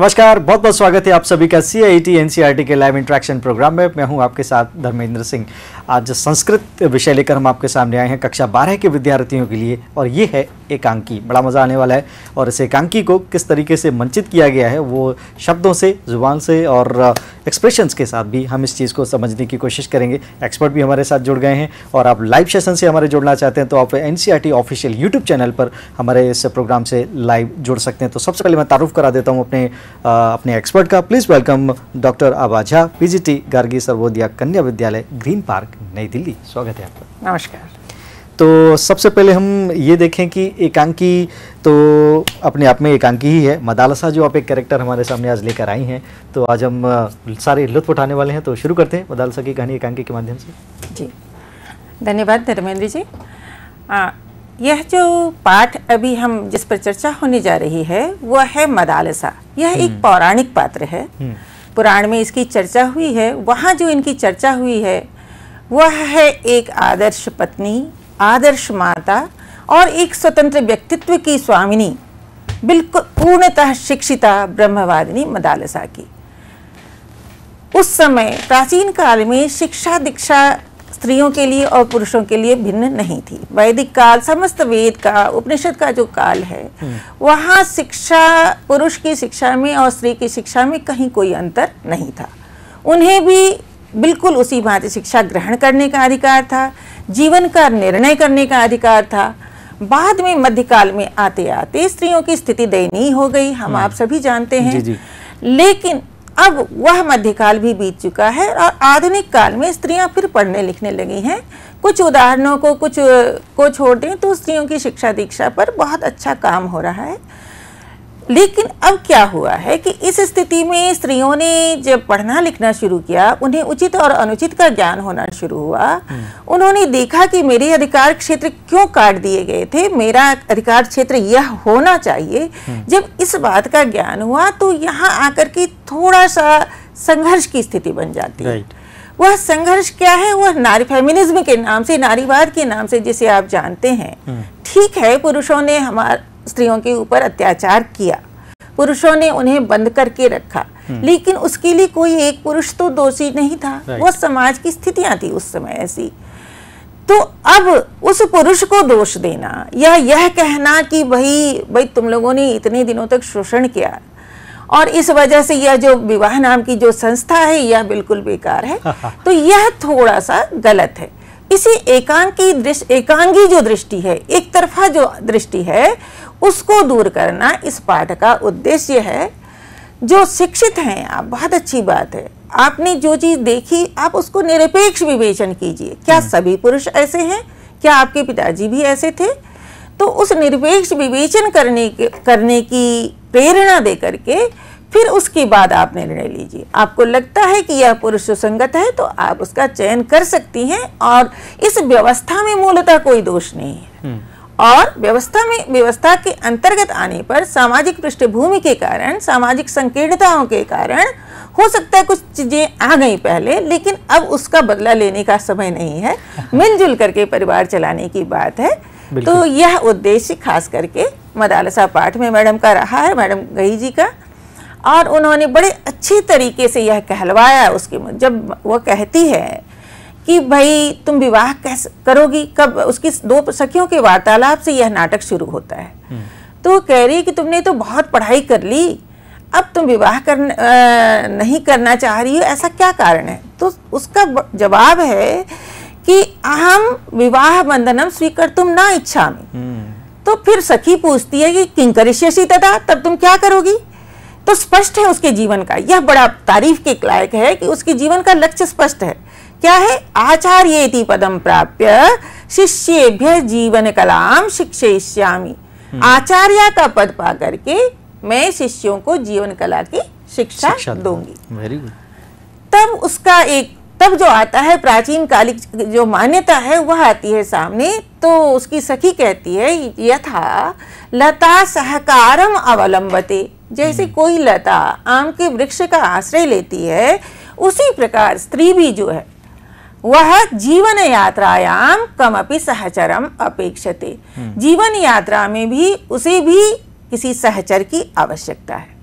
नमस्कार बहुत बहुत स्वागत है आप सभी का C I T N C R T के लाइव इंट्रैक्शन प्रोग्राम में मैं हूं आपके साथ धर्मेंद्र सिंह आज संस्कृत विषय लेकर हम आपके सामने आए हैं कक्षा बारह के विद्यार्थियों के लिए और ये है एकांकी बड़ा मज़ा आने वाला है और इस एकांकी को किस तरीके से मंचित किया गया है वो शब्दों से ज़ुबान से और एक्सप्रेशंस के साथ भी हम इस चीज़ को समझने की कोशिश करेंगे एक्सपर्ट भी हमारे साथ जुड़ गए हैं और आप लाइव सेशन से हमारे जुड़ना चाहते हैं तो आप एन ऑफिशियल यूट्यूब चैनल पर हमारे इस प्रोग्राम से लाइव जुड़ सकते हैं तो सबसे पहले मैं तारुफ करा देता हूँ अपने अपने एक्सपर्ट का please welcome doctor Abha Jha PGT Gargi Sarvodaya Kanya Vidyalaya green park नई दिल्ली स्वागत है आपका नमस्कार तो सबसे पहले हम ये देखें कि एकांकी तो अपने आप में एकांकी ही है मदालसा जो आप एक कैरेक्टर हमारे सामने आज लेकर आई हैं तो आज हम सारे लुत्फ उठाने वाले हैं तो शुरू करते हैं मदालसा की कहानी एकांकी के माध्यम से जी धन्यवाद धर्मेंद्र जी आ, यह जो पाठ अभी हम जिस पर चर्चा होने जा रही है वह है मदालसा यह एक हम्म। पौराणिक पात्र है हम्म। पुराण में इसकी चर्चा हुई है वहाँ जो इनकी चर्चा हुई है वह है एक आदर्श पत्नी आदर्श माता और एक स्वतंत्र व्यक्तित्व की स्वामिनी बिल्कुल पूर्णतः शिक्षिता ब्रह्मवादिनी मदालसा की उस समय प्राचीन काल में शिक्षा दीक्षा स्त्रियों के लिए और पुरुषों के लिए भिन्न नहीं थी वैदिक काल समस्त वेद का उपनिषद का जो काल है हम्म। वहाँ शिक्षा पुरुष की शिक्षा में और स्त्री की शिक्षा में कहीं कोई अंतर नहीं था उन्हें भी बिल्कुल उसी भांति शिक्षा ग्रहण करने का अधिकार था जीवन का निर्णय करने का अधिकार था बाद में मध्यकाल में आते आते स्त्रियों की स्थिति दयनीय हो गई हम हम्म। आप सभी जानते हैं जी जी। लेकिन अब वह मध्यकाल भी बीत चुका है और आधुनिक काल में स्त्रियां फिर पढ़ने लिखने लगी हैं कुछ उदाहरणों को कुछ को छोड़ दें तो स्त्रियों की शिक्षा दीक्षा पर बहुत अच्छा काम हो रहा है लेकिन अब क्या हुआ है कि इस स्थिति में स्त्रियों ने जब पढ़ना लिखना शुरू किया उन्हें उचित और अनुचित का ज्ञान होना शुरू हुआ हम्म। उन्होंने देखा कि मेरे अधिकार क्षेत्र क्यों काट दिए गए थे मेरा अधिकार क्षेत्र यह होना चाहिए हम्म। जब इस बात का ज्ञान हुआ तो यहाँ आकर के थोड़ा सा संघर्ष की स्थिति बन जाती है वह संघर्ष क्या है वह नारी फेमिनिज्म के नाम से नारीवाद के नाम से जिसे आप जानते हैं हम्म। ठीक है पुरुषों ने हमारे स्त्रियों के ऊपर अत्याचार किया पुरुषों ने उन्हें बंद करके रखा हम्म। लेकिन उसके लिए कोई एक पुरुष तो दोषी नहीं था वो समाज की स्थितियां थी उस समय ऐसी तो अब उस पुरुष को दोष देना या यह कहना कि भाई भाई तुम लोगों ने इतने दिनों तक शोषण किया और इस वजह से यह जो विवाह नाम की जो संस्था है यह बिल्कुल बेकार है तो यह थोड़ा सा गलत है इसी एकांकी की दृष्टि एकांगी जो दृष्टि है एक तरफा जो दृष्टि है उसको दूर करना इस पाठ का उद्देश्य है जो शिक्षित हैं आप बहुत अच्छी बात है आपने जो चीज़ देखी आप उसको निरपेक्ष विवेचन कीजिए क्या हम्म। सभी पुरुष ऐसे हैं क्या आपके पिताजी भी ऐसे थे तो उस निरपेक्ष विवेचन करने के करने की प्रेरणा दे करके फिर उसके बाद आप निर्णय लीजिए आपको लगता है कि यह पुरुष सुसंगत है तो आप उसका चयन कर सकती हैं और इस व्यवस्था में मूलतः कोई दोष नहीं है हम्म। और व्यवस्था में व्यवस्था के अंतर्गत आने पर सामाजिक पृष्ठभूमि के कारण सामाजिक संकीर्णताओं के कारण हो सकता है कुछ चीज़ें आ गई पहले लेकिन अब उसका बदला लेने का समय नहीं है मिलजुल करके परिवार चलाने की बात है तो यह उद्देश्य खास करके मदालसा पाठ में मैडम का रहा है मैडम गई जी का और उन्होंने बड़े अच्छे तरीके से यह कहलवाया उसके जब वह कहती है कि भाई तुम विवाह कैसे करोगी कब उसकी दो सखियों के वार्तालाप से यह नाटक शुरू होता है हम्म। तो कह रही है कि तुमने तो बहुत पढ़ाई कर ली अब तुम विवाह कर नहीं करना चाह रही हो ऐसा क्या कारण है तो उसका जवाब है कि अहम विवाह बंधनम स्वीकर तुम ना इच्छा में हम्म। तो फिर सखी पूछती है कि किंकर तथा तब तुम क्या करोगी तो स्पष्ट है उसके जीवन का यह बड़ा तारीफ के लायक है कि उसके जीवन का लक्ष्य स्पष्ट है क्या है आचार्य पदम प्राप्य शिष्येभ्य जीवन कलाम शिक्षयिष्यामी हम्म। आचार्य का पद पा करके मैं शिष्यों को जीवन कला की शिक्षा, शिक्षा दूंगी वेरी गुड तब उसका एक तब जो आता है प्राचीन कालिक जो मान्यता है वह आती है सामने तो उसकी सखी कहती है यथा लता सहकारम अवलंबते जैसे हम्म। कोई लता आम के वृक्ष का आश्रय लेती है उसी प्रकार स्त्री भी जो है वह जीवन यात्रायाम अपनी सहचरम अपेक्षते हम्म। जीवन यात्रा में भी उसे भी किसी सहचर की आवश्यकता है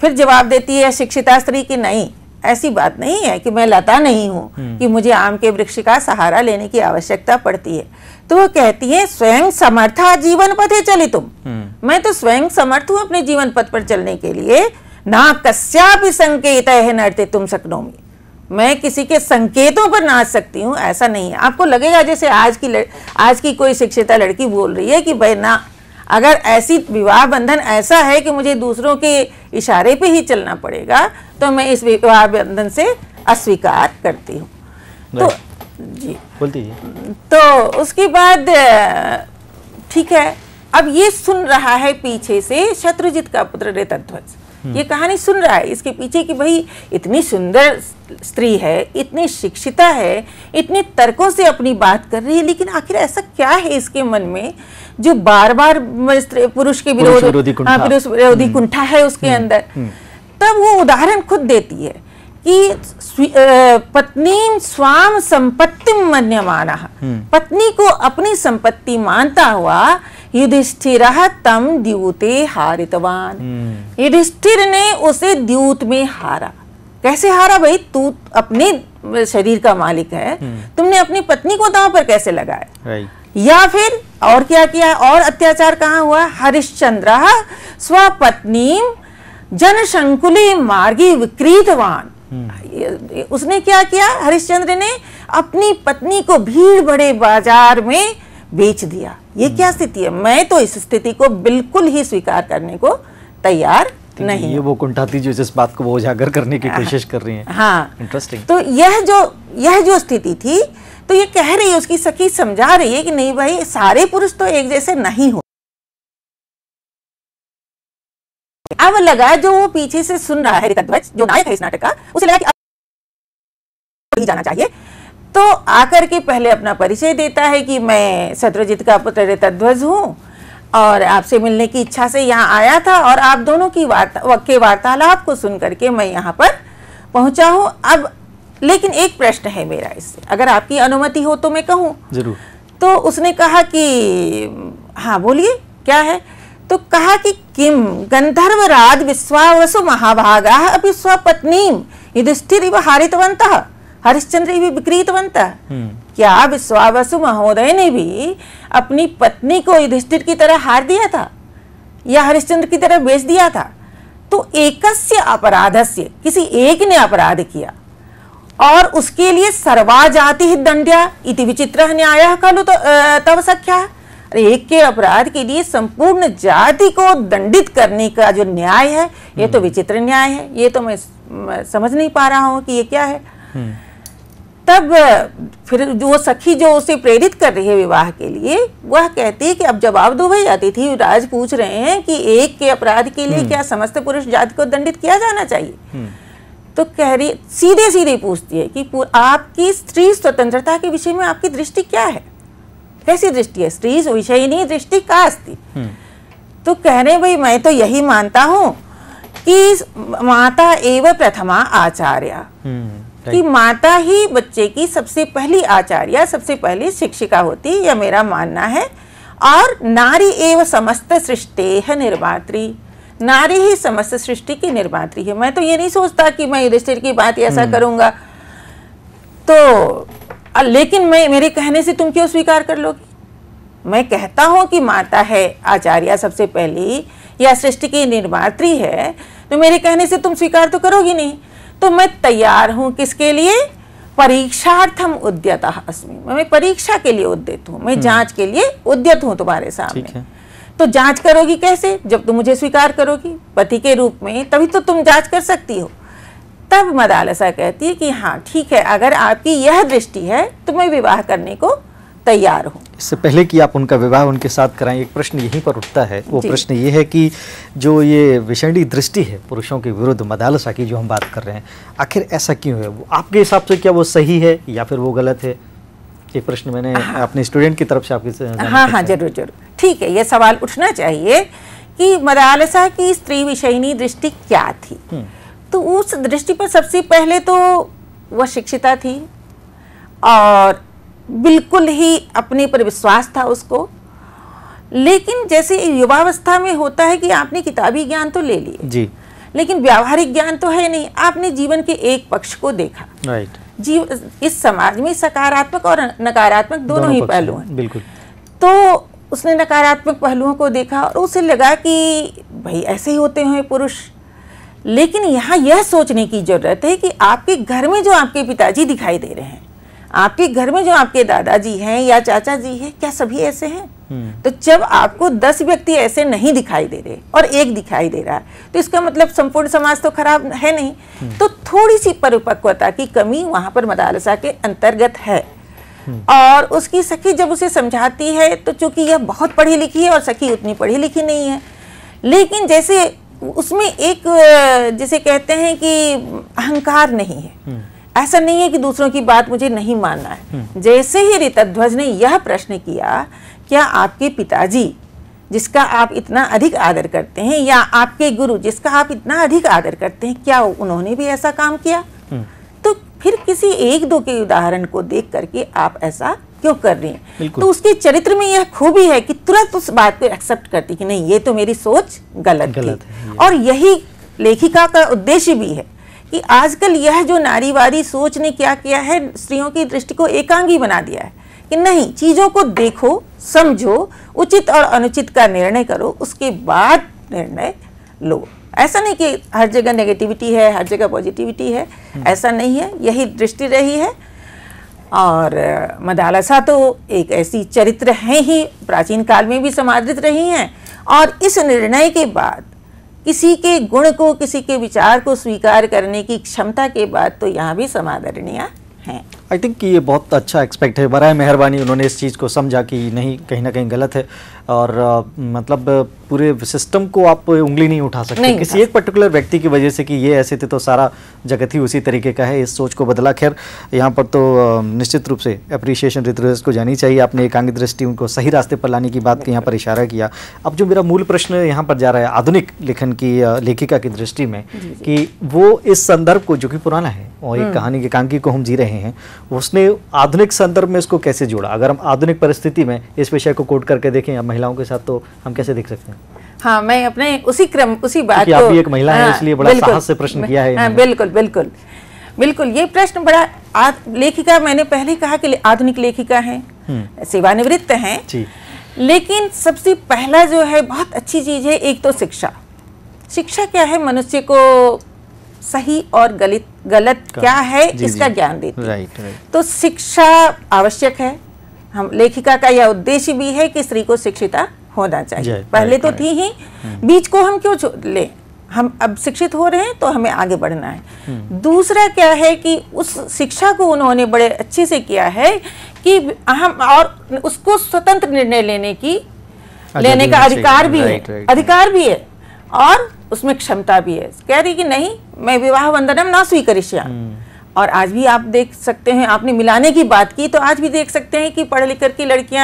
फिर जवाब देती है शिक्षिता स्त्री की नहीं ऐसी बात नहीं है कि मैं लता नहीं हूँ हम्म। कि मुझे आम के वृक्ष का सहारा लेने की आवश्यकता पड़ती है तो वो कहती है स्वयं समर्था जीवन पथे चले तुम हम्म। मैं तो स्वयं समर्थ हूँ अपने जीवन पथ पर चलने के लिए ना कस्यापि संकेत है नृत्य तुम सकनोमी मैं किसी के संकेतों पर नाच सकती हूँ ऐसा नहीं है आपको लगेगा जैसे आज की लड़, आज की कोई शिक्षिता लड़की बोल रही है कि भाई ना अगर ऐसी विवाह बंधन ऐसा है कि मुझे दूसरों के इशारे पे ही चलना पड़ेगा तो मैं इस विवाह बंधन से अस्वीकार करती हूँ तो जी बोलती जी तो उसके बाद ठीक है अब ये सुन रहा है पीछे से शत्रुजीत का पुत्र रेतध्वज हम्म। ये कहानी सुन रहा है इसके पीछे कि भाई इतनी सुंदर स्त्री है इतनी शिक्षिता है इतने तर्कों से अपनी बात कर रही है लेकिन आखिर ऐसा क्या है इसके मन में जो बार बार पुरुष के विरोध हाँ, पुरुष विरोधी हम्म। कुंठा है उसके हम्म। अंदर हम्म। तब वो उदाहरण खुद देती है कि पत्नी स्वाम संपत्ति मन्यमाना पत्नी को अपनी संपत्ति मानता हुआ युधिष्ठिर तम द्यूते हारितवान युधिष्ठिर ने उसे द्यूत में हारा कैसे हारा भाई तू अपने शरीर का मालिक है तुमने अपनी पत्नी को दांव पर कैसे लगाया या फिर और क्या किया और अत्याचार कहाँ हुआ हरिश्चंद्र स्वपत्नी जनशंकुली मार्गी विक्रीतवान हम्म। उसने क्या किया हरिश्चंद्र ने अपनी पत्नी को भीड़ भरे बाजार में बेच दिया ये क्या हम्म। स्थिति है मैं तो इस स्थिति को बिल्कुल ही स्वीकार करने को तैयार सकती नहीं ये वो कुंठाती जो जिस बात को वो उजागर करने की कोशिश कर रही है हाँ इंटरेस्टिंग तो यह जो यह जो स्थिति थी तो ये कह रही है उसकी सखी समझा रही है कि नहीं भाई सारे पुरुष तो एक जैसे नहीं हो अब लगा जो वो पीछे से सुन रहा है ध्वज जो नायक है इस नाटक का उसे लगा कि अब जाना चाहिए तो आकर के पहले अपना परिचय देता है कि मैं सत्रजीत का पुत्र ऋतध्वज हूँ और आपसे मिलने की इच्छा से यहाँ आया था और आप दोनों की वार्ता के वार्तालाप को सुन करके मैं यहाँ पर पहुँचा हूँ अब लेकिन एक प्रश्न है मेरा इससे अगर आपकी अनुमति हो तो मैं कहूँ जरूर तो उसने कहा कि हाँ बोलिए क्या है तो कहा कि किम राज विश्वावसु महाभागा अभी स्वपत्नी युधिष्ठिर हारितवंत हरिश्चंद्र विक्रीतवंत हम्म। क्या विश्वावसु महोदय ने भी अपनी पत्नी को युधिष्ठिर की तरह हार दिया था या हरिश्चंद्र की तरह बेच दिया था तो एकस्य अपराधस्य किसी एक ने अपराध किया और उसके लिए सर्वा जाति दंड्या इति विचित्र न्याय खलु तो तब सख्या एक के अपराध के लिए संपूर्ण जाति को दंडित करने का जो न्याय है ये तो हम्म। विचित्र न्याय है ये तो मैं समझ नहीं पा रहा हूँ कि ये क्या है हम्म। तब फिर वो सखी जो उसे प्रेरित कर रही है विवाह के लिए वह कहती है कि अब जवाब दो भाई अतिथि राज पूछ रहे हैं कि एक के अपराध के लिए हम्म। क्या समस्त पुरुष जाति को दंडित किया जाना चाहिए हम्म। तो कह रही सीधे सीधे पूछती है कि आपकी स्त्री स्वतंत्रता के विषय में आपकी दृष्टि क्या है कैसी दृष्टि है स्त्री विषयनी दृष्टि का अस्ती हम्म। तो कह रहे भाई मैं तो यही मानता हूँ कि माता एवं प्रथमा आचार्य कि माता ही बच्चे की सबसे पहली आचार्य सबसे पहली शिक्षिका होती है यह मेरा मानना है और नारी एवं समस्त सृष्टि है निर्मात्री नारी ही समस्त सृष्टि की निर्मात्री है मैं तो ये नहीं सोचता कि मैं युधिष्ठिर की बात ऐसा hmm. करूंगा तो लेकिन मैं मेरे कहने से तुम क्यों स्वीकार कर लोगी मैं कहता हूँ कि माता है आचार्य सबसे पहली या सृष्टि की निर्मात्री है तो मेरे कहने से तुम स्वीकार तो करोगी नहीं तो मैं तैयार हूँ किसके लिए परीक्षार्थम उद्यत अस्मी मैं परीक्षा के लिए उद्यत हूँ मैं हम्म। जांच के लिए उद्यत हूँ तुम्हारे सामने तो जांच करोगी कैसे जब तुम मुझे स्वीकार करोगी पति के रूप में तभी तो तुम जांच कर सकती हो तब मदालसा कहती है कि हाँ ठीक है अगर आपकी यह दृष्टि है तो मैं विवाह करने को तैयार हूँ इससे पहले कि आप उनका विवाह उनके साथ कराएं एक प्रश्न यहीं पर उठता है वो प्रश्न ये है कि जो ये विषणी दृष्टि है पुरुषों के विरुद्ध मदालसा की जो हम बात कर रहे हैं आखिर ऐसा क्यों है आपके हिसाब से क्या वो सही है या फिर वो गलत है ये प्रश्न मैंने हाँ। अपने स्टूडेंट की तरफ से आपके हाँ हाँ जरूर जरूर ठीक है ये सवाल उठना चाहिए कि मदालसा की स्त्री विषयनी दृष्टि क्या थी हम्म। तो उस दृष्टि पर सबसे पहले तो वह शिक्षिता थी और बिल्कुल ही अपने पर विश्वास था उसको लेकिन जैसे युवावस्था में होता है कि आपने किताबी ज्ञान तो ले लिए जी लेकिन व्यावहारिक ज्ञान तो है नहीं आपने जीवन के एक पक्ष को देखा राइट जी इस समाज में सकारात्मक और नकारात्मक दोनों, दोनों ही पहलू हैं बिल्कुल तो उसने नकारात्मक पहलुओं को देखा और उसे लगा कि भाई ऐसे ही होते हैं पुरुष लेकिन यहाँ यह सोचने की ज़रूरत है कि आपके घर में जो आपके पिताजी दिखाई दे रहे हैं आपके घर में जो आपके दादाजी हैं या चाचा जी हैं क्या सभी ऐसे हैं हम्म। तो जब आपको दस व्यक्ति ऐसे नहीं दिखाई दे रहे और एक दिखाई दे रहा है तो इसका मतलब संपूर्ण समाज तो खराब है नहीं हम्म। तो थोड़ी सी परिपक्वता की कमी वहां पर मदालसा के अंतर्गत है हम्म। और उसकी सखी जब उसे समझाती है तो चूंकि यह बहुत पढ़ी लिखी है और सखी उतनी पढ़ी लिखी नहीं है लेकिन जैसे उसमें एक जैसे कहते हैं कि अहंकार नहीं है ऐसा नहीं है कि दूसरों की बात मुझे नहीं मानना है हम्म। जैसे ही ध्वज ने यह प्रश्न किया क्या आपके पिताजी जिसका आप इतना अधिक आदर करते हैं या आपके गुरु जिसका आप इतना अधिक आदर करते हैं क्या उन्होंने भी ऐसा काम किया हम्म। तो फिर किसी एक दो के उदाहरण को देख करके आप ऐसा क्यों कर रही हैं तो उसके चरित्र में यह खूबी है कि तुरंत उस बात को एक्सेप्ट करती कि नहीं ये तो मेरी सोच गलत, गलत थी और यही लेखिका का उद्देश्य भी है कि आजकल यह जो नारीवादी सोच ने क्या किया है स्त्रियों की दृष्टि को एकांगी बना दिया है कि नहीं चीज़ों को देखो समझो उचित और अनुचित का निर्णय करो उसके बाद निर्णय लो ऐसा नहीं कि हर जगह नेगेटिविटी है हर जगह पॉजिटिविटी है हम्म। ऐसा नहीं है यही दृष्टि रही है और मदालसा तो एक ऐसी चरित्र हैं ही प्राचीन काल में भी समादृत रही हैं और इस निर्णय के बाद किसी के गुण को किसी के विचार को स्वीकार करने की क्षमता के बाद तो यहाँ भी समादरणीय हैं आई थिंक कि ये बहुत अच्छा एक्सपेक्ट है बरए मेहरबानी उन्होंने इस चीज़ को समझा कि नहीं कहीं ना कहीं गलत है और आ, मतलब पूरे सिस्टम को आप उंगली नहीं उठा सकते नहीं किसी एक पर्टिकुलर व्यक्ति की वजह से कि ये ऐसे थे तो सारा जगत ही उसी तरीके का है इस सोच को बदला खैर यहाँ पर तो निश्चित रूप से अप्रिशिएशन ऋतुराज को जानी चाहिए आपने एकांगिक दृष्टि उनको सही रास्ते पर लाने की बात यहाँ पर इशारा किया अब जो मेरा मूल प्रश्न यहाँ पर जा रहा है आधुनिक लेखन की लेखिका की दृष्टि में कि वो इस संदर्भ को जो कि पुराना है और एक हम्म। कहानी के एकांकी को हम जी रहे हैं उसने आधुनिक संदर्भ में इसको कैसे जोड़ा अगर हम आधुनिक परिस्थिति में इस विषय को कोट करके देखें या महिलाओं के साथ तो हम कैसे देख सकते हैं हाँ मैं अपने उसी क्रम उसी बात को आप भी एक महिला हाँ, है इसलिए बड़ा साहस से प्रश्न किया है हाँ, बिल्कुल बिल्कुल बिल्कुल ये प्रश्न बड़ा आ, लेखिका मैंने पहले कहा कि आधुनिक लेखिका है हम्म। सेवानिवृत्त है लेकिन सबसे पहला जो है बहुत अच्छी चीज़ है एक तो शिक्षा शिक्षा क्या है मनुष्य को सही और गलित गलत क्या है जी, इसका ज्ञान देती है राइट, राइट। तो शिक्षा आवश्यक है हम लेखिका का यह उद्देश्य भी है कि स्त्री को शिक्षिता होना चाहिए पहले तो थी ही hmm. बीच को हम क्यों ले हम अब शिक्षित हो रहे हैं तो हमें आगे बढ़ना है hmm. दूसरा क्या है कि उस शिक्षा को उन्होंने बड़े अच्छे से किया है कि हम और उसको स्वतंत्र निर्णय लेने की लेने का अधिकार भी है अधिकार भी है और उसमें क्षमता भी है कह रही कि नहीं मैं विवाह वंदनम ना स्वीकरिष्यामि हम्म। और आज भी आप देख सकते हैं आपने मिलाने की बात की तो आज भी देख सकते हैं कि पढ़ लिख कर की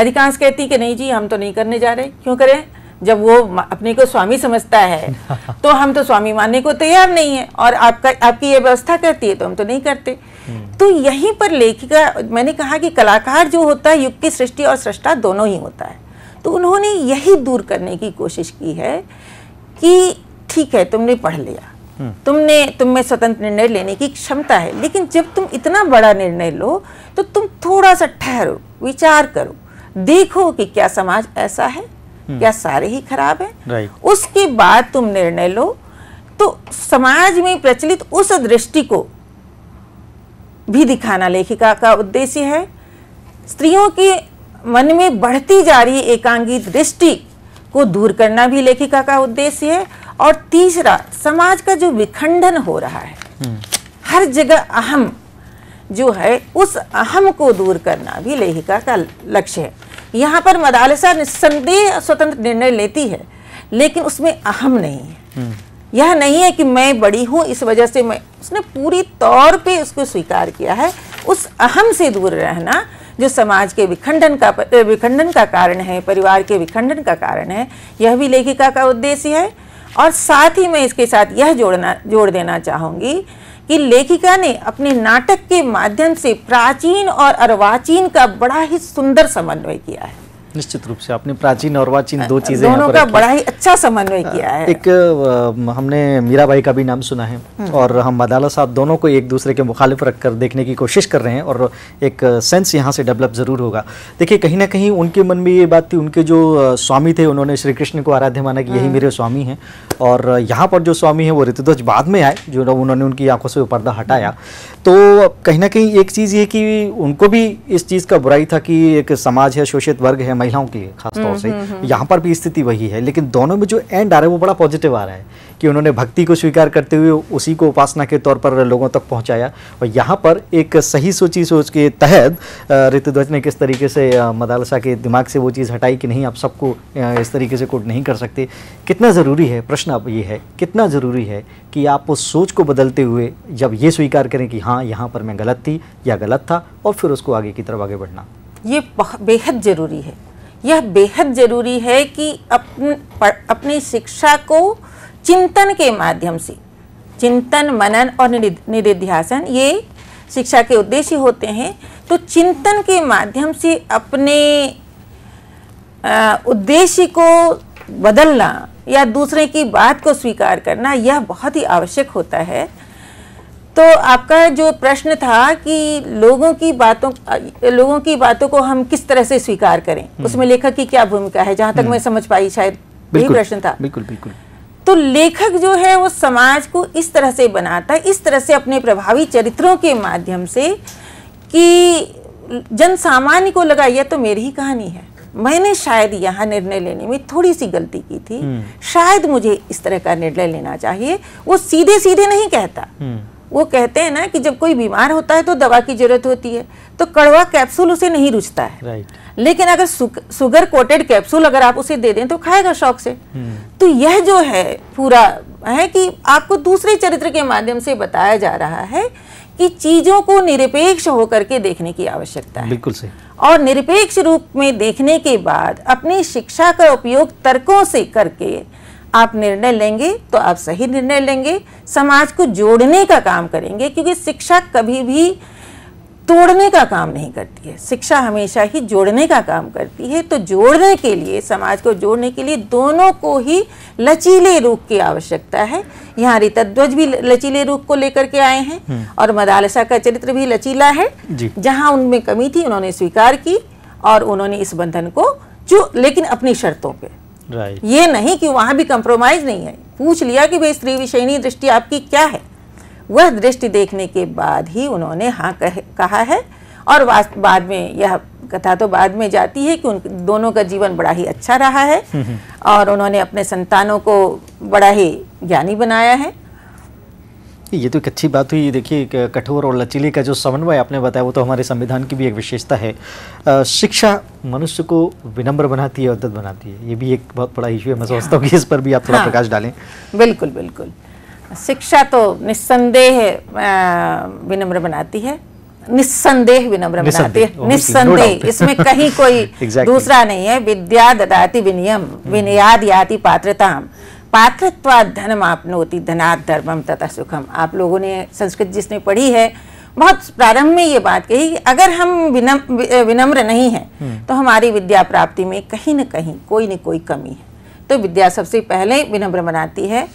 अधिकांश कहती कि नहीं जी हम तो नहीं करने जा रहे क्यों करें जब वो अपने को स्वामी समझता है तो हम तो स्वामी मानने को तैयार नहीं है और आपका आपकी ये व्यवस्था करती है तो हम तो नहीं करते हम्म। तो यहीं पर लेखिका मैंने कहा कि कलाकार जो होता है युग की सृष्टि और सृष्टा दोनों ही होता है तो उन्होंने यही दूर करने की कोशिश की है कि ठीक है तुमने पढ़ लिया तुमने तुम में स्वतंत्र निर्णय लेने की क्षमता है लेकिन जब तुम इतना बड़ा निर्णय लो तो तुम थोड़ा सा ठहरो विचार करो देखो कि क्या समाज ऐसा है हम्म। क्या सारे ही खराब है उसके बाद तुम निर्णय लो तो समाज में प्रचलित उस दृष्टि को भी दिखाना लेखिका का उद्देश्य है स्त्रियों के मन में बढ़ती जा रही एकांगी दृष्टि को दूर करना भी लेखिका का उद्देश्य है और तीसरा समाज का जो विखंडन हो रहा है हर जगह अहम जो है उस अहम को दूर करना भी लेखिका का लक्ष्य है यहाँ पर मदालसा निस्संदेह स्वतंत्र निर्णय लेती है लेकिन उसमें अहम नहीं है यह नहीं है कि मैं बड़ी हूँ इस वजह से मैं उसने पूरी तौर पे उसको स्वीकार किया है उस अहम से दूर रहना जो समाज के विखंडन का विखंडन का कारण है परिवार के विखंडन का कारण है यह भी लेखिका का उद्देश्य है और साथ ही मैं इसके साथ यह जोड़ना जोड़ देना चाहूँगी कि लेखिका ने अपने नाटक के माध्यम से प्राचीन और अर्वाचीन का बड़ा ही सुंदर समन्वय किया है निश्चित रूप से आपने प्राचीन और वाचीन दो चीजें दोनों का बड़ा ही अच्छा समन्वय हाँ, किया है एक हमने मीरा का भी नाम सुना है हम्म। और हम मदाला साहब दोनों को एक दूसरे के मुखालिफ रखकर देखने की कोशिश कर रहे हैं और एक सेंस यहाँ से डेवलप ज़रूर होगा देखिए कहीं ना कहीं उनके मन में ये बात थी उनके जो स्वामी थे उन्होंने श्री कृष्ण को आराध्य माना कि यही हम्म। मेरे स्वामी हैं और यहाँ पर जो स्वामी है वो ऋतुध्वज बाद में आए जो उन्होंने उनकी आंखों से पर्दा हटाया तो कहीं ना कहीं एक चीज़ ये कि उनको भी इस चीज़ का बुराई था कि एक समाज है शोषित वर्ग है महिलाओं के लिए खासतौर हम्म, से हम्म, हम्म। यहाँ पर भी स्थिति वही है लेकिन दोनों में जो एंड आ रहा है वो बड़ा पॉजिटिव आ रहा है कि उन्होंने भक्ति को स्वीकार करते हुए उसी को उपासना के तौर पर लोगों तक पहुंचाया और यहाँ पर एक सही सोची सोच के तहत ऋतुध्वज ने किस तरीके से मदालसा के दिमाग से वो चीज़ हटाई कि नहीं आप सबको इस तरीके से कोट नहीं कर सकते कितना ज़रूरी है प्रश्न अब ये है कितना ज़रूरी है कि आप उस सोच को बदलते हुए जब ये स्वीकार करें कि हाँ यहाँ पर मैं गलत थी या गलत था और फिर उसको आगे की तरफ आगे बढ़ना ये बेहद ज़रूरी है यह बेहद ज़रूरी है कि अपन अपनी शिक्षा को चिंतन के माध्यम से चिंतन मनन और निधिध्यासन ये शिक्षा के उद्देश्य होते हैं तो चिंतन के माध्यम से अपने उद्देश्य को बदलना या दूसरे की बात को स्वीकार करना यह बहुत ही आवश्यक होता है तो आपका जो प्रश्न था कि लोगों की बातों लोगों की बातों को हम किस तरह से स्वीकार करें हम्म। उसमें लेखक की क्या भूमिका है जहां तक हम्म। मैं समझ पाई शायद यही प्रश्न था बिल्कुल बिल्कुल तो लेखक जो है वो समाज को इस तरह से बनाता है इस तरह से अपने प्रभावी चरित्रों के माध्यम से कि जन सामान्य को लगा यह तो मेरी ही कहानी है मैंने शायद यहाँ निर्णय लेने में थोड़ी सी गलती की थी हम्म। शायद मुझे इस तरह का निर्णय लेना चाहिए वो सीधे सीधे नहीं कहता वो कहते हैं ना कि जब कोई बीमार होता है तो दवा की जरूरत होती है तो कड़वा कैप्सूल उसे नहीं रुचता है right. लेकिन अगर सुगर कोटेड कैप्सूल अगर आप उसे दे दें तो खाएगा शौक से hmm. तो यह जो है पूरा है कि आपको दूसरे चरित्र के माध्यम से बताया जा रहा है कि चीजों को निरपेक्ष होकर के देखने की आवश्यकता है बिल्कुल सही और निरपेक्ष रूप में देखने के बाद अपनी शिक्षा का उपयोग तर्कों से करके आप निर्णय लेंगे तो आप सही निर्णय लेंगे समाज को जोड़ने का काम करेंगे क्योंकि शिक्षा कभी भी तोड़ने का काम नहीं करती है शिक्षा हमेशा ही जोड़ने का काम करती है तो जोड़ने के लिए समाज को जोड़ने के लिए दोनों को ही लचीले रूप की आवश्यकता है यहाँ रितध्वज भी लचीले रूप को लेकर के आए हैं हम्म। और मदालसा का चरित्र भी लचीला है जहाँ उनमें कमी थी उन्होंने स्वीकार की और उन्होंने इस बंधन को जो लेकिन अपनी शर्तों पर ये नहीं कि वहाँ भी कंप्रोमाइज नहीं है पूछ लिया कि भाई स्त्री विषयनी दृष्टि आपकी क्या है वह दृष्टि देखने के बाद ही उन्होंने हाँ कह, कहा है और बाद में यह कथा तो बाद में जाती है कि उन दोनों का जीवन बड़ा ही अच्छा रहा है हम्म, हम्म। और उन्होंने अपने संतानों को बड़ा ही ज्ञानी बनाया है ये तो एक अच्छी बात हुई देखिए कठोर और लचीले का जो समन्वय आपने बताया वो तो हमारे संविधान की भी एक विशेषता है शिक्षा मनुष्य को विनम्र बनाती है उद्दत बनाती है ये भी एक बहुत बड़ा इशू है मैं समझता हूँ कि इस पर भी आप थोड़ा हाँ। प्रकाश डालें बिल्कुल बिल्कुल शिक्षा तो निस्संदेह विनम्र बनाती है निस्संदेह विनम्र बनाती है निस्संदेह इसमें कहीं कोई exactly. दूसरा नहीं है विद्या ददाति विनियम हम्म। विनयाद याति पात्रता पात्रत्वाद धनम आपनोति धनात् धर्मम तथा सुखम आप लोगों ने संस्कृत जिसने पढ़ी है बहुत प्रारंभ में ये बात कही कि अगर हम विनम, विनम्र नहीं हैं हम्म। तो हमारी विद्या प्राप्ति में कहीं ना कहीं कोई न कोई कमी है तो विद्या सबसे पहले विनम्र बनाती है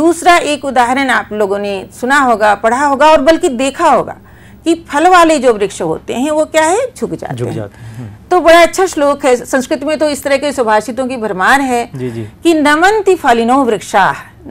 दूसरा एक उदाहरण आप लोगों ने सुना होगा पढ़ा होगा और बल्कि देखा होगा कि फल वाले जो वृक्ष होते हैं वो क्या है झुक जाते, जाते हैं हम्म। तो बड़ा अच्छा श्लोक है संस्कृत में तो इस तरह के सुभाषितों की भरमार है जी जी। कि नमंती फालिनो वृक्षा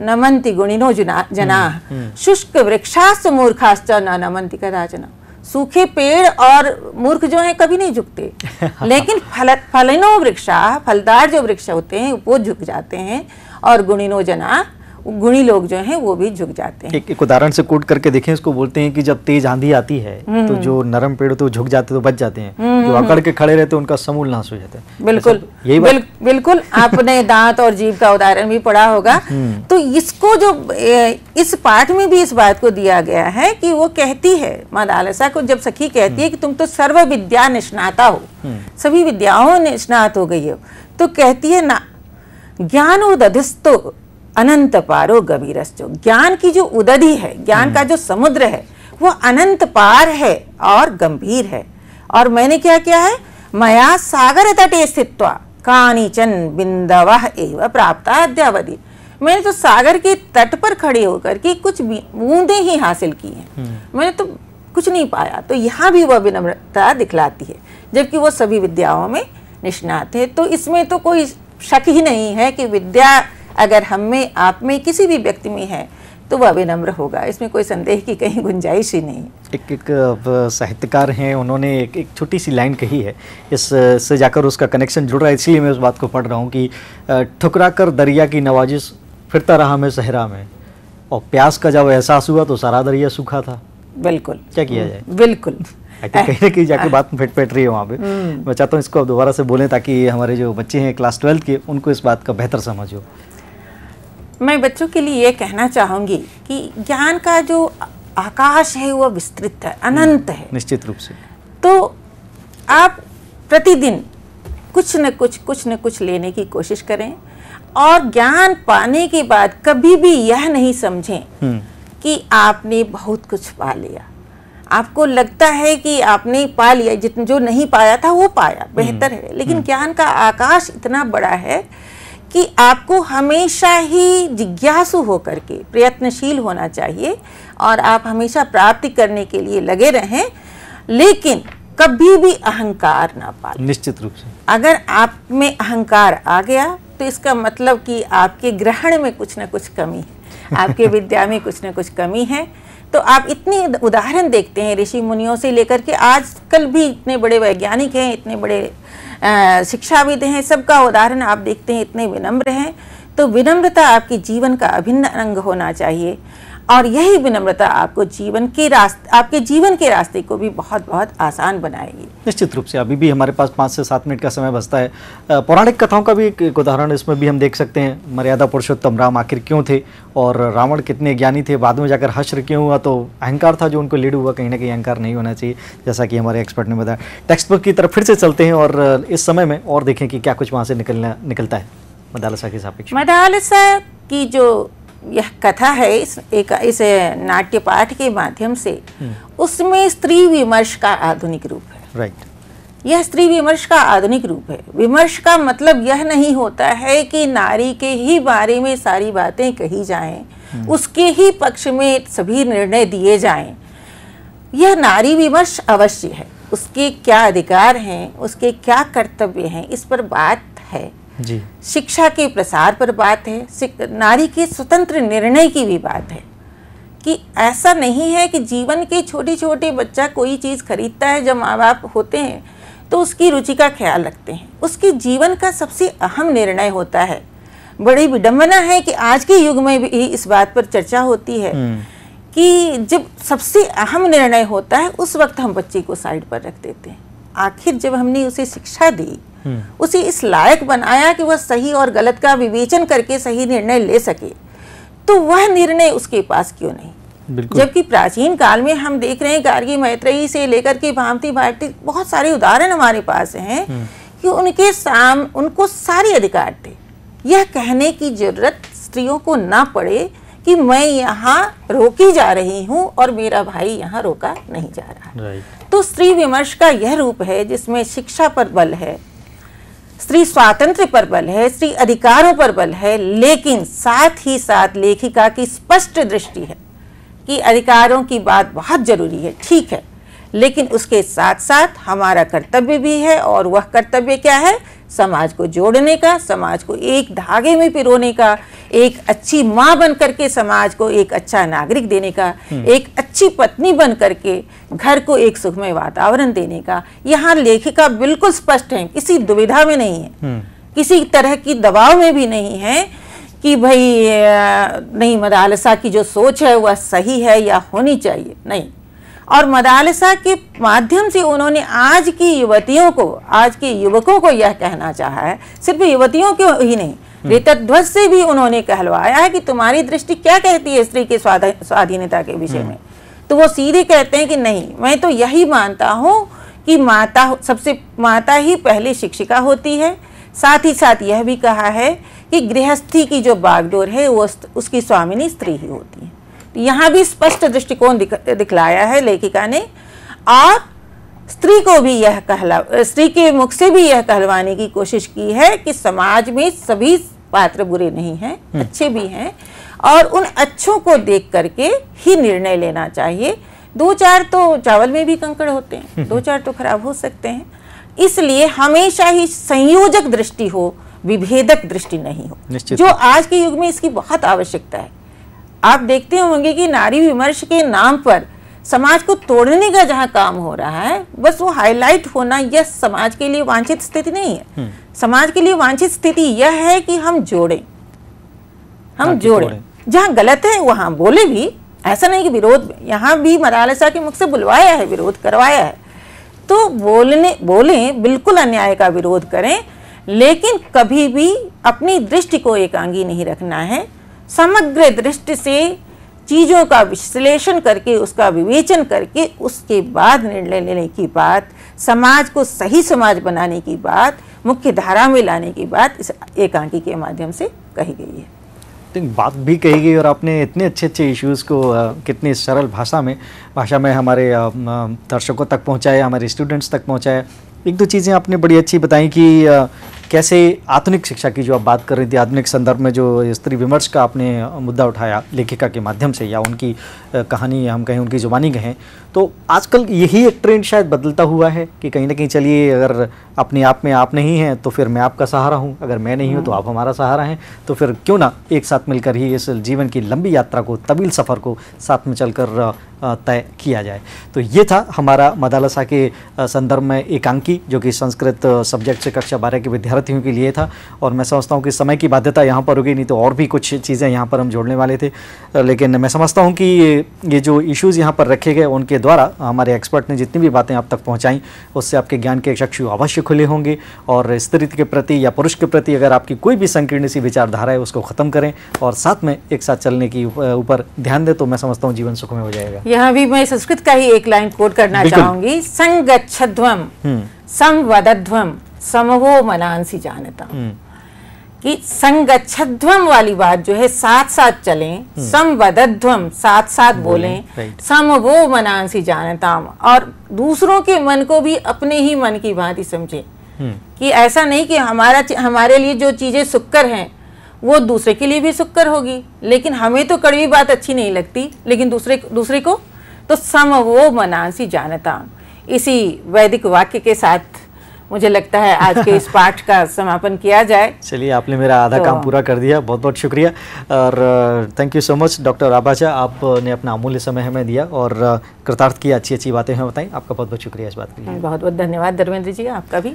नमंती गुणिनो जना हम्म, हम्म। शुष्क वृक्षास्त मूर्खास्त न नमंती जना सूखे पेड़ और मूर्ख जो है कभी नहीं झुकते लेकिन फल फलिनो वृक्षा फलदार जो वृक्ष होते हैं वो झुक जाते हैं और गुणिनो जना गुणी लोग जो हैं वो भी झुक जाते हैं एक, एक उदाहरण से कोट करके देखें इसको बोलते हैं कि जब तेज आंधी आती है हम्म। तो जो नरम पेड़ होते तो झुक जाते तो बच जाते हैं हम्म, जो अकड़ हम्म। के खड़े रहते उनका समूल नाश हो जाता है बिल्कुल यही बिल, बिल्कुल आपने दांत और जीव का उदाहरण भी पढ़ा होगा तो इसको जो इस पाठ में भी इस बात को दिया गया है कि वो कहती है माँ लालसा को जब सखी कहती है कि तुम तो सर्व विद्या निष्णाता हो सभी विद्याओं निष्णात हो गई हो तो कहती है ना ज्ञान उदधिस्तो अनंत पारो गभीरस्यो ज्ञान की जो उदधि है ज्ञान हम्म। का जो समुद्र है वो अनंत पार है और गंभीर है और मैंने क्या किया है मया सागर तटे स्थित कानीचन बिंदव एवं प्राप्त अद्यावधि मैंने तो सागर के तट पर खड़े होकर के कुछ बूंदे ही हासिल की हैं हम्म। मैंने तो कुछ नहीं पाया तो यहाँ भी वह विनम्रता दिखलाती है जबकि वो सभी विद्याओं में निष्णात है तो इसमें तो कोई शक ही नहीं है कि विद्या अगर हम में आप में किसी भी व्यक्ति में है तो वह विनम्र होगा इसमें कोई संदेह की कहीं गुंजाइश ही नहीं एक एक साहित्यकार हैं उन्होंने एक एक छोटी सी लाइन कही है इस से जाकर उसका कनेक्शन जुड़ रहा है इसलिए मैं उस बात को पढ़ रहा हूँ कि ठुकरा कर दरिया की नवाजिश फिरता रहा मैं सहरा में और प्यास का जब एहसास हुआ तो सारा दरिया सूखा था बिल्कुल क्या किया जाए हम्म, बिल्कुल कहीं ना कहीं जाकर बात फिट फेट रही है वहाँ पे हम्म। मैं चाहता हूँ इसको आप दोबारा से बोलें ताकि हमारे जो बच्चे हैं क्लास ट्वेल्थ के उनको इस बात का बेहतर समझ हो मैं बच्चों के लिए ये कहना चाहूँगी कि ज्ञान का जो आकाश है वो विस्तृत है हम्म, अनंत है निश्चित रूप से तो आप प्रतिदिन कुछ न कुछ कुछ न कुछ लेने की कोशिश करें और ज्ञान पाने के बाद कभी भी यह नहीं समझें हम्म। कि आपने बहुत कुछ पा लिया आपको लगता है कि आपने पा लिया जितना जो नहीं पाया था वो पाया बेहतर हम्म। है लेकिन ज्ञान का आकाश इतना बड़ा है कि आपको हमेशा ही जिज्ञासु होकर के प्रयत्नशील होना चाहिए और आप हमेशा प्राप्ति करने के लिए लगे रहें लेकिन कभी भी अहंकार ना पाए निश्चित रूप से अगर आप में अहंकार आ गया तो इसका मतलब कि आपके ग्रहण में कुछ ना कुछ कमी है आपके विद्या में कुछ ना कुछ कमी है तो आप इतने उदाहरण देखते हैं ऋषि मुनियों से लेकर के आजकल भी इतने बड़े वैज्ञानिक हैं इतने बड़े शिक्षाविद हैं सबका उदाहरण आप देखते हैं इतने विनम्र हैं तो विनम्रता आपके जीवन का अभिन्न अंग होना चाहिए और यही विनम्रता आपको जीवन के रास्ते आपके जीवन के रास्ते को भी बहुत बहुत आसान बनाएगी निश्चित रूप से अभी भी हमारे पास पाँच से सात मिनट का समय बचता है पौराणिक कथाओं का भी एक उदाहरण इसमें भी हम देख सकते हैं मर्यादा पुरुषोत्तम राम आखिर क्यों थे और रावण कितने ज्ञानी थे बाद में जाकर हश्र क्यों हुआ तो अहंकार था जो उनको लीड हुआ कहीं ना कहीं अहंकार नहीं होना चाहिए जैसा कि हमारे एक्सपर्ट ने बताया टेक्स्ट बुक की तरफ फिर से चलते हैं और इस समय में और देखें कि क्या कुछ वहाँ से निकलना निकलता है मदालसा के सापेक्ष मदालसा की जो यह कथा है इस एक इस नाट्य पाठ के माध्यम से हम्म। उसमें स्त्री विमर्श का आधुनिक रूप है राइट यह स्त्री विमर्श का आधुनिक रूप है विमर्श का मतलब यह नहीं होता है कि नारी के ही बारे में सारी बातें कही जाएं, हम्म। उसके ही पक्ष में सभी निर्णय दिए जाएं। यह नारी विमर्श अवश्य है उसके क्या अधिकार हैं उसके क्या कर्तव्य हैं इस पर बात है जी शिक्षा के प्रसार पर बात है नारी के स्वतंत्र निर्णय की भी बात है कि ऐसा नहीं है कि जीवन के छोटे छोटे बच्चा कोई चीज़ खरीदता है जब माँ बाप होते हैं तो उसकी रुचि का ख्याल रखते हैं उसके जीवन का सबसे अहम निर्णय होता है बड़ी विडम्बना है कि आज के युग में भी इस बात पर चर्चा होती है हम्म। कि जब सबसे अहम निर्णय होता है उस वक्त हम बच्चे को साइड पर रख देते हैं आखिर जब हमने उसे शिक्षा दी हम्म। उसे इस लायक बनाया कि वह सही और गलत का विवेचन करके सही निर्णय ले सके तो वह निर्णय उसके पास क्यों नहीं जबकि प्राचीन काल में हम देख रहे हैं गार्गी मैत्रेयी से लेकर के भामती भारती बहुत सारे उदाहरण हमारे पास हैं हम्म। कि उनके साम उनको सारे अधिकार थे यह कहने की जरूरत स्त्रियों को ना पड़े कि मैं यहाँ रोकी जा रही हूँ और मेरा भाई यहाँ रोका नहीं जा रहा तो स्त्री विमर्श का यह रूप है जिसमें शिक्षा पर बल है स्त्री स्वातंत्र पर बल है स्त्री अधिकारों पर बल है लेकिन साथ ही साथ लेखिका की स्पष्ट दृष्टि है कि अधिकारों की बात बहुत जरूरी है ठीक है लेकिन उसके साथ साथ हमारा कर्तव्य भी है और वह कर्तव्य क्या है समाज को जोड़ने का समाज को एक धागे में पिरोने का एक अच्छी माँ बन करके समाज को एक अच्छा नागरिक देने का हम्म। एक अच्छी पत्नी बन करके घर को एक सुखमय वातावरण देने का यहाँ लेखिका बिल्कुल स्पष्ट है किसी दुविधा में नहीं है हम्म। किसी तरह की दबाव में भी नहीं है कि भाई नहीं मदालसा की जो सोच है वह सही है या होनी चाहिए नहीं और मदालसा के माध्यम से उन्होंने आज की युवतियों को आज के युवकों को यह कहना चाहा है सिर्फ युवतियों को ही नहीं रेतध्वज हम्म। से भी उन्होंने कहलवाया है कि तुम्हारी दृष्टि क्या कहती है स्त्री के स्वाधीनता के विषय में हम्म। तो वो सीधे कहते हैं कि नहीं मैं तो यही मानता हूँ कि माता सबसे माता ही पहले शिक्षिका होती है साथ ही साथ यह भी कहा है कि गृहस्थी की जो बागडोर है वो उसकी स्वामिनी स्त्री ही होती है यहाँ भी स्पष्ट दृष्टिकोण दिख, दिखलाया है लेखिका ने और स्त्री को भी यह कहला स्त्री के मुख से भी यह कहलवाने की कोशिश की है कि समाज में सभी पात्र बुरे नहीं हैं हम्म। अच्छे भी हैं और उन अच्छों को देख करके ही निर्णय लेना चाहिए दो चार तो चावल में भी कंकड़ होते हैं हम्म। दो चार तो खराब हो सकते हैं इसलिए हमेशा ही संयोजक दृष्टि हो विभेदक दृष्टि नहीं हो जो आज के युग में इसकी बहुत आवश्यकता है आप देखते होंगे कि नारी विमर्श के नाम पर समाज को तोड़ने का जहाँ काम हो रहा है बस वो हाईलाइट होना यह समाज के लिए वांछित स्थिति नहीं है हम्म। समाज के लिए वांछित स्थिति यह है कि हम जोड़ें हम जोड़ें जहाँ गलत है वहां बोले भी ऐसा नहीं कि विरोध यहाँ भी मदाल शाह के मुख से बुलवाया है विरोध करवाया है तो बोलने बोले बिल्कुल अन्याय का विरोध करें लेकिन कभी भी अपनी दृष्टि को एकांगी नहीं रखना है समग्र दृष्टि से चीज़ों का विश्लेषण करके उसका विवेचन करके उसके बाद निर्णय लेने की बात समाज को सही समाज बनाने की बात मुख्य धारा में लाने की बात इस एकांकी के माध्यम से कही गई है तो बात भी कही गई और आपने इतने अच्छे अच्छे इश्यूज़ को कितनी सरल भाषा में भाषा में हमारे दर्शकों तक पहुँचाया हमारे स्टूडेंट्स तक पहुँचाया एक दो चीज़ें आपने बड़ी अच्छी बताई कि कैसे आधुनिक शिक्षा की जो आप बात कर रही थी आधुनिक संदर्भ में जो स्त्री विमर्श का आपने मुद्दा उठाया लेखिका के माध्यम से या उनकी कहानी हम कहें उनकी जुबानी कहें तो आजकल यही एक ट्रेंड शायद बदलता हुआ है कि कहीं ना कहीं चलिए अगर अपने आप में आप नहीं हैं तो फिर मैं आपका सहारा हूँ अगर मैं नहीं हूँ तो आप हमारा सहारा हैं तो फिर क्यों ना एक साथ मिलकर ही इस जीवन की लंबी यात्रा को तवील सफ़र को साथ में चलकर तय किया जाए तो ये था हमारा मदालसा के संदर्भ में एकांकी जो कि संस्कृत सब्जेक्ट से कक्षा बारह के विद्यार्थियों के लिए था और मैं समझता हूँ कि समय की बाध्यता यहाँ पर होगी नहीं तो और भी कुछ चीज़ें यहाँ पर हम जोड़ने वाले थे लेकिन मैं समझता हूँ कि ये जो इश्यूज़ यहाँ पर रखे गए उनके द्वारा हमारे एक्सपर्ट ने जितनी भी बातें आप तक पहुँचाई उससे आपके ज्ञान के चक्षु अवश्य खुले होंगे और स्त्री के प्रति या पुरुष के प्रति अगर आपकी कोई भी संकीर्ण सी विचारधारा है उसको ख़त्म करें और साथ में एक साथ चलने की ऊपर ध्यान दें तो मैं समझता हूँ जीवन सुखमय हो जाएगा यहाँ भी मैं संस्कृत का ही एक लाइन कोट करना चाहूंगी संगम हम्म। संवदध्वम समवो मनांसी जानता हम्म। कि संगम वाली बात जो है साथ साथ चलें हम्म। संवदध्वम साथ साथ बोलें समवो मनांसी जानता और दूसरों के मन को भी अपने ही मन की बात ही समझें कि ऐसा नहीं कि हमारा हमारे लिए जो चीजें सुक्कर हैं वो दूसरे के लिए भी सुक्कर होगी लेकिन हमें तो कड़वी बात अच्छी नहीं लगती लेकिन दूसरे दूसरे को तो सम वो मनासी जानता इसी वैदिक वाक्य के साथ मुझे लगता है आज के इस पाठ का समापन किया जाए चलिए आपने मेरा आधा तो, काम पूरा कर दिया बहुत बहुत शुक्रिया और thank you so much doctor आबाजा आपने अपना अमूल्य समय हमें दिया और कृतार्थ की अच्छी अच्छी बातें हमें बताई आपका बहुत बहुत शुक्रिया इस बात के लिए बहुत बहुत धन्यवाद धर्मेंद्र जी आपका भी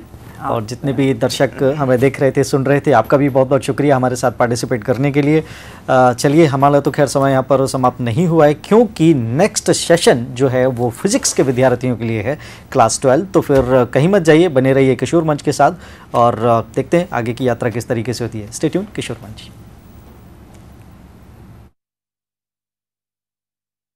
और जितने भी दर्शक हमें देख रहे थे सुन रहे थे आपका भी बहुत बहुत शुक्रिया हमारे साथ पार्टिसिपेट करने के लिए चलिए हमारा तो खैर समय यहाँ पर समाप्त नहीं हुआ है क्योंकि नेक्स्ट सेशन जो है वो फिज़िक्स के विद्यार्थियों के लिए है क्लास ट्वेल्व तो फिर कहीं मत जाइए बने रहिए किशोर मंच के साथ और देखते हैं आगे की यात्रा किस तरीके से होती है स्टेट्यून किशोर मंच